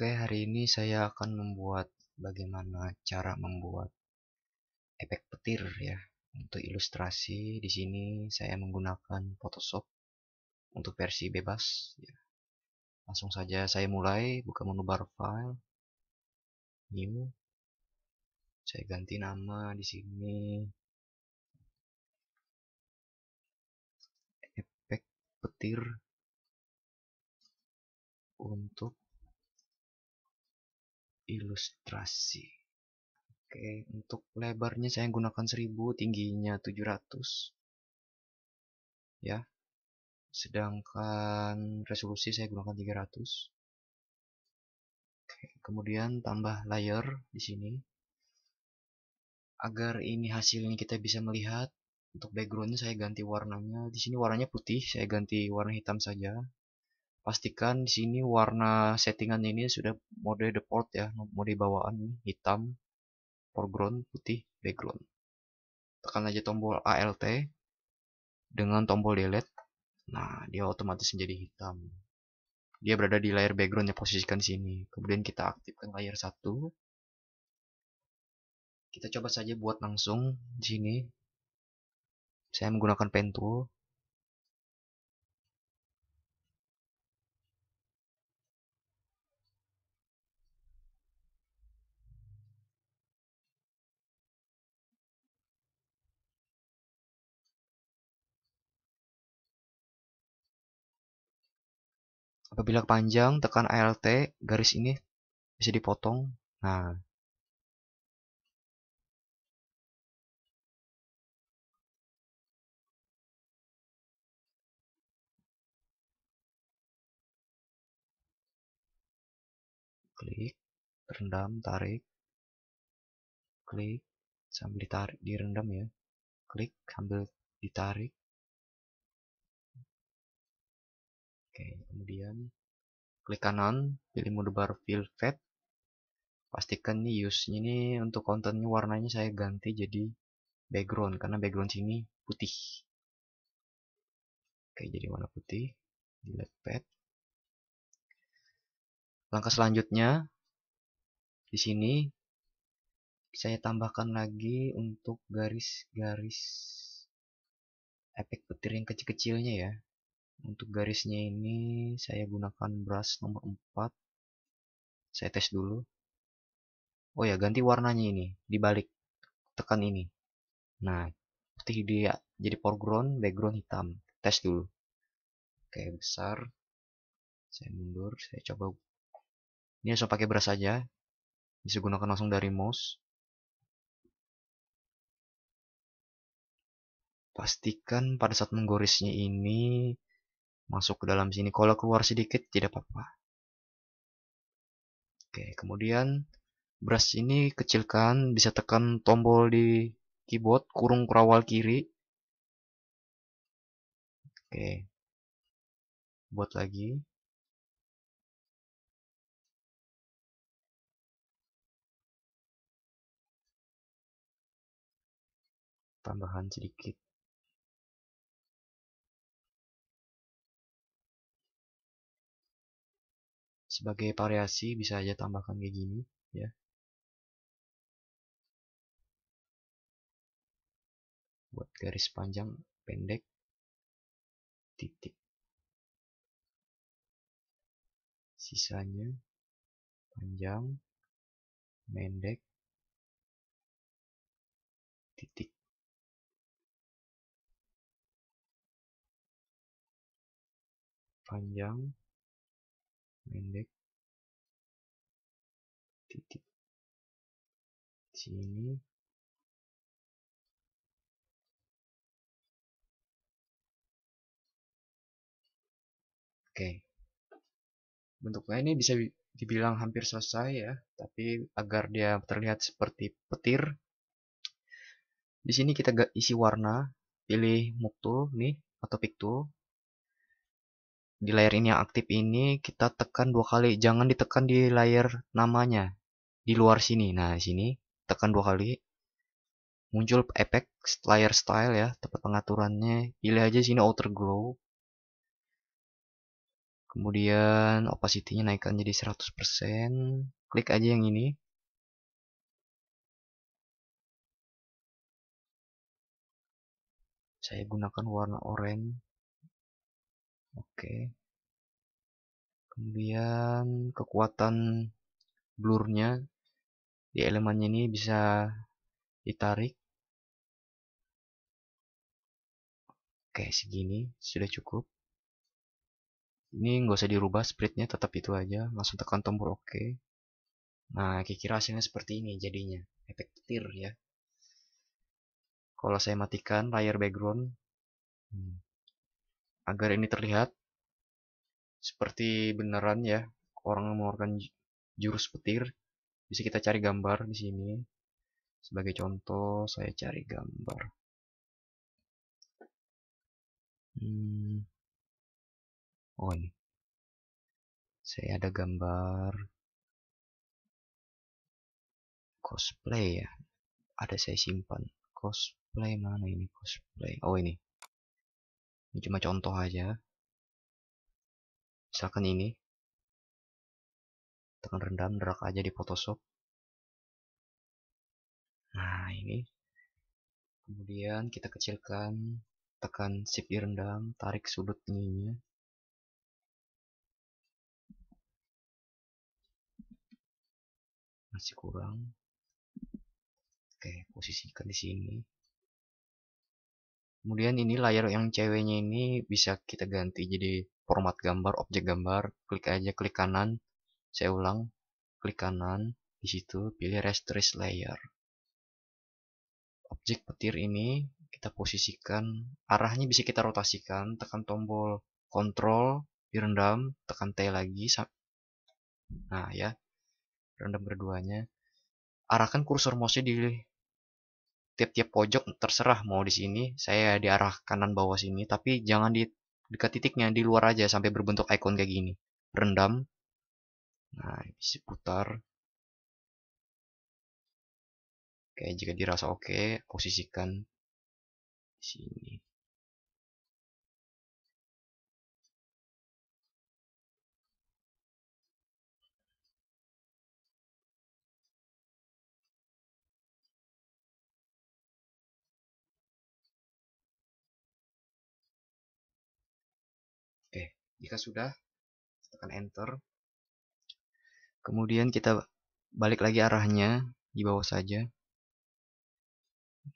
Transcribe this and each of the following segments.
Oke, hari ini saya akan membuat bagaimana cara membuat efek petir ya. Untuk ilustrasi di sini saya menggunakan Photoshop untuk versi bebas ya. Langsung saja saya mulai, buka menu bar file, new. Saya ganti nama di sini efek petir untuk ilustrasi. Oke, untuk lebarnya saya gunakan 1000, tingginya 700. Ya. Sedangkan resolusi saya gunakan 300. Oke, kemudian tambah layer di sini. Agar ini hasilnya kita bisa melihat, untuk backgroundnya saya ganti warnanya. Di sini warnanya putih, saya ganti warna hitam saja pastikan di sini warna settingan ini sudah mode default ya mode bawaan hitam foreground putih background tekan aja tombol alt dengan tombol delete nah dia otomatis menjadi hitam dia berada di layer background yang posisikan sini kemudian kita aktifkan layer 1 kita coba saja buat langsung di sini saya menggunakan pen tool Apabila panjang, tekan ALT, garis ini bisa dipotong. Nah, klik, rendam, tarik, klik, sambil ditarik, direndam ya, klik, sambil ditarik, Oke, kemudian klik kanan, pilih mode bar fill fat. Pastikan nih use ini untuk kontennya warnanya saya ganti jadi background karena background sini putih. Oke, jadi warna putih di left Langkah selanjutnya di sini saya tambahkan lagi untuk garis-garis efek petir yang kecil-kecilnya ya untuk garisnya ini saya gunakan brush nomor 4. Saya tes dulu. Oh ya, ganti warnanya ini. Dibalik. Tekan ini. Nah, putih dia jadi foreground, background hitam. Tes dulu. Oke, besar. Saya mundur, saya coba. Ini langsung pakai brush aja. Bisa gunakan langsung dari mouse. pastikan pada saat menggorisnya ini masuk ke dalam sini. Kalau keluar sedikit tidak apa-apa. Oke, kemudian brush ini kecilkan, bisa tekan tombol di keyboard kurung kurawal kiri. Oke. Buat lagi. Tambahan sedikit. sebagai variasi bisa aja tambahkan kayak gini ya buat garis panjang pendek titik sisanya panjang pendek titik panjang pendek titik sini Oke. Bentuknya ini bisa dibilang hampir selesai ya, tapi agar dia terlihat seperti petir. Di sini kita isi warna, pilih muktu nih atau pick tool di layar ini yang aktif ini kita tekan dua kali jangan ditekan di layar namanya di luar sini nah sini tekan dua kali muncul efek layer style ya tempat pengaturannya pilih aja sini outer glow kemudian opacity-nya naikkan jadi 100% klik aja yang ini saya gunakan warna orange Oke. Kemudian kekuatan blurnya di elemennya ini bisa ditarik. Oke, segini sudah cukup. Ini nggak usah dirubah splitnya, tetap itu aja. Langsung tekan tombol OK. Nah, kira-kira hasilnya seperti ini jadinya. Efek petir ya. Kalau saya matikan layer background. Hmm agar ini terlihat seperti beneran ya orang mengeluarkan jurus petir bisa kita cari gambar di sini sebagai contoh saya cari gambar hmm. oh ini saya ada gambar cosplay ya ada saya simpan cosplay mana ini cosplay oh ini ini ya, cuma contoh aja. Misalkan ini. Tekan rendam, drag aja di Photoshop. Nah, ini. Kemudian kita kecilkan, tekan shift di rendam, tarik sudut ininya. Masih kurang. Oke, posisikan di sini kemudian ini layar yang ceweknya ini bisa kita ganti jadi format gambar objek gambar klik aja klik kanan saya ulang klik kanan di situ pilih Restrict layer objek petir ini kita posisikan arahnya bisa kita rotasikan tekan tombol Control, direndam tekan T lagi nah ya rendam berduanya. arahkan kursor mouse di tiap-tiap pojok terserah mau di sini saya di arah kanan bawah sini tapi jangan di dekat titiknya di luar aja sampai berbentuk icon kayak gini rendam nah bisa putar oke jika dirasa oke posisikan di sini Jika sudah, tekan enter. Kemudian kita balik lagi arahnya di bawah saja.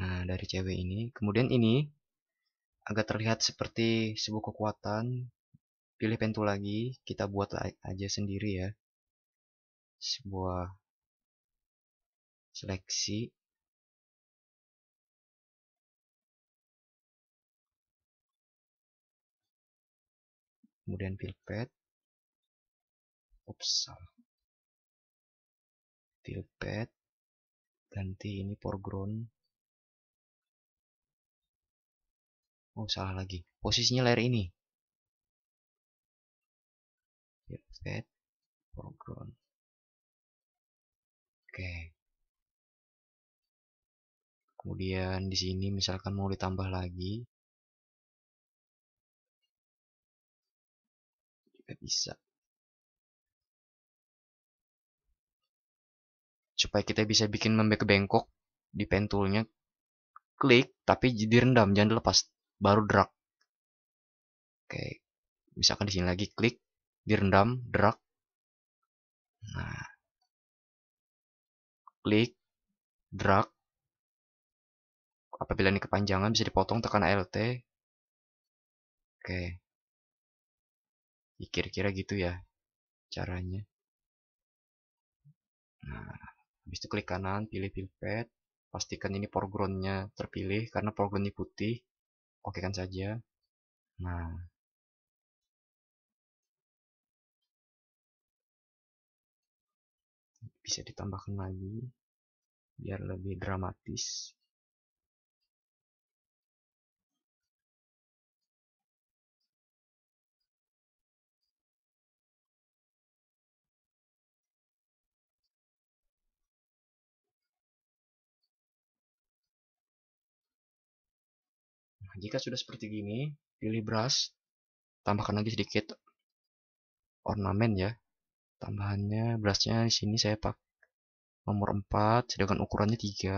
Nah, dari cewek ini. Kemudian ini agak terlihat seperti sebuah kekuatan. Pilih pentul lagi, kita buat aja sendiri ya. Sebuah seleksi kemudian pilpet ups salah pilpet ganti ini foreground oh salah lagi posisinya layer ini pilpet foreground oke kemudian di sini misalkan mau ditambah lagi nggak bisa supaya kita bisa bikin membek bengkok di pentulnya, klik tapi direndam jangan dilepas baru drag oke misalkan di sini lagi klik direndam drag nah klik drag apabila ini kepanjangan bisa dipotong tekan alt oke Ya, kira-kira gitu ya caranya nah habis itu klik kanan pilih pipet pastikan ini foregroundnya terpilih karena foregroundnya putih oke kan saja nah bisa ditambahkan lagi biar lebih dramatis jika sudah seperti gini, pilih brush, tambahkan lagi sedikit ornamen ya. Tambahannya brushnya di sini saya pakai nomor 4, sedangkan ukurannya 3.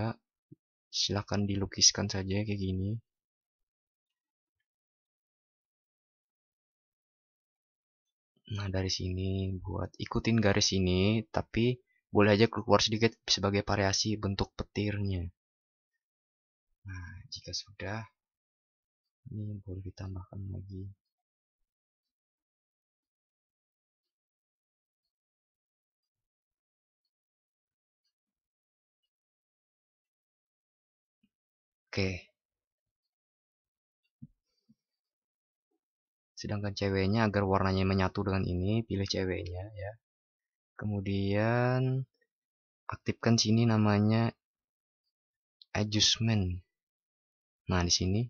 Silahkan dilukiskan saja kayak gini. Nah, dari sini buat ikutin garis ini, tapi boleh aja keluar sedikit sebagai variasi bentuk petirnya. Nah, jika sudah, ini boleh ditambahkan lagi oke sedangkan ceweknya agar warnanya menyatu dengan ini pilih ceweknya ya kemudian aktifkan sini namanya adjustment nah di sini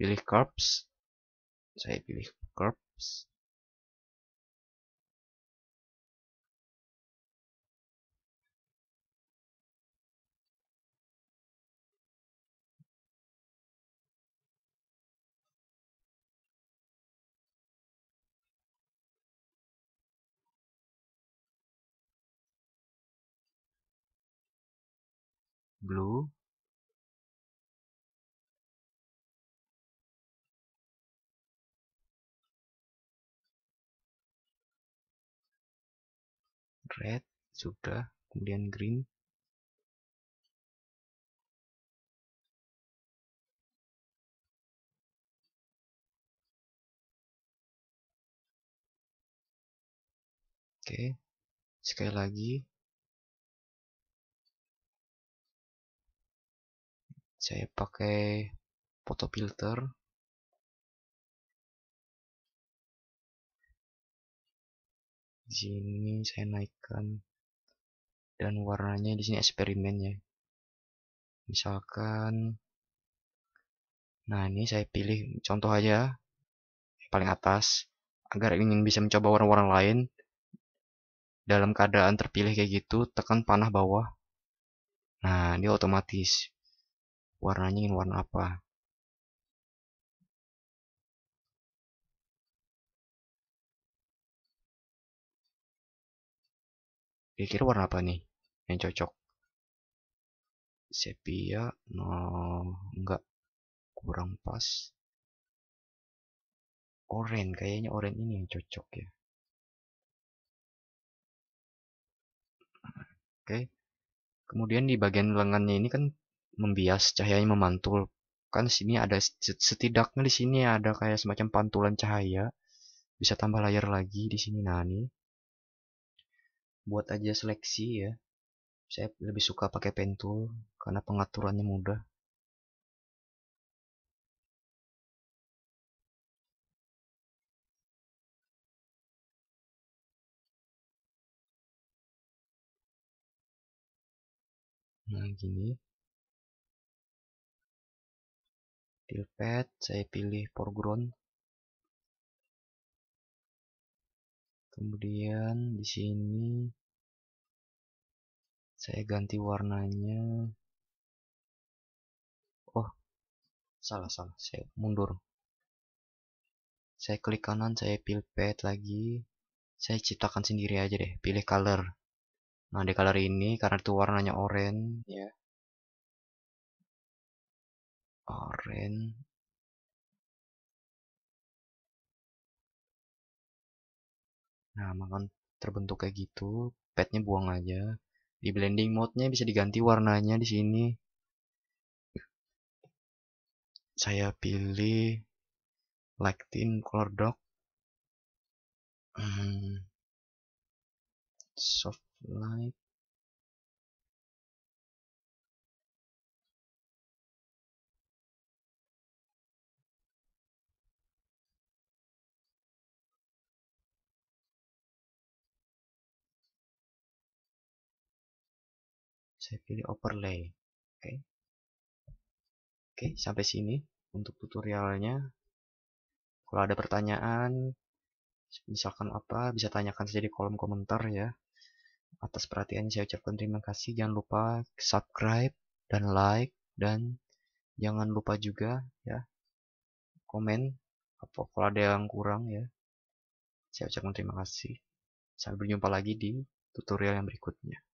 pilih curves saya pilih curves blue red sudah kemudian green Oke, sekali lagi saya pakai foto filter sini saya naikkan dan warnanya di sini eksperimen ya misalkan nah ini saya pilih contoh aja paling atas agar ingin bisa mencoba warna-warna lain dalam keadaan terpilih kayak gitu tekan panah bawah nah ini otomatis warnanya ingin warna apa kira-kira warna apa nih yang cocok sepia no enggak kurang pas oren kayaknya oren ini yang cocok ya oke kemudian di bagian lengannya ini kan membias cahayanya memantul kan sini ada setidaknya di sini ada kayak semacam pantulan cahaya bisa tambah layar lagi di sini nah ini buat aja seleksi ya saya lebih suka pakai pen tool karena pengaturannya mudah Nah, gini. fill pad saya pilih foreground. Kemudian di sini saya ganti warnanya oh salah salah saya mundur saya klik kanan saya pilih pad lagi saya ciptakan sendiri aja deh pilih color nah di color ini karena itu warnanya orange ya Orange. nah makan terbentuk kayak gitu padnya buang aja di blending mode-nya bisa diganti warnanya di sini. Saya pilih lighting color dock. Hmm, soft light saya pilih overlay oke okay. oke okay, sampai sini untuk tutorialnya kalau ada pertanyaan misalkan apa bisa tanyakan saja di kolom komentar ya atas perhatiannya saya ucapkan terima kasih jangan lupa subscribe dan like dan jangan lupa juga ya komen apa kalau ada yang kurang ya saya ucapkan terima kasih sampai berjumpa lagi di tutorial yang berikutnya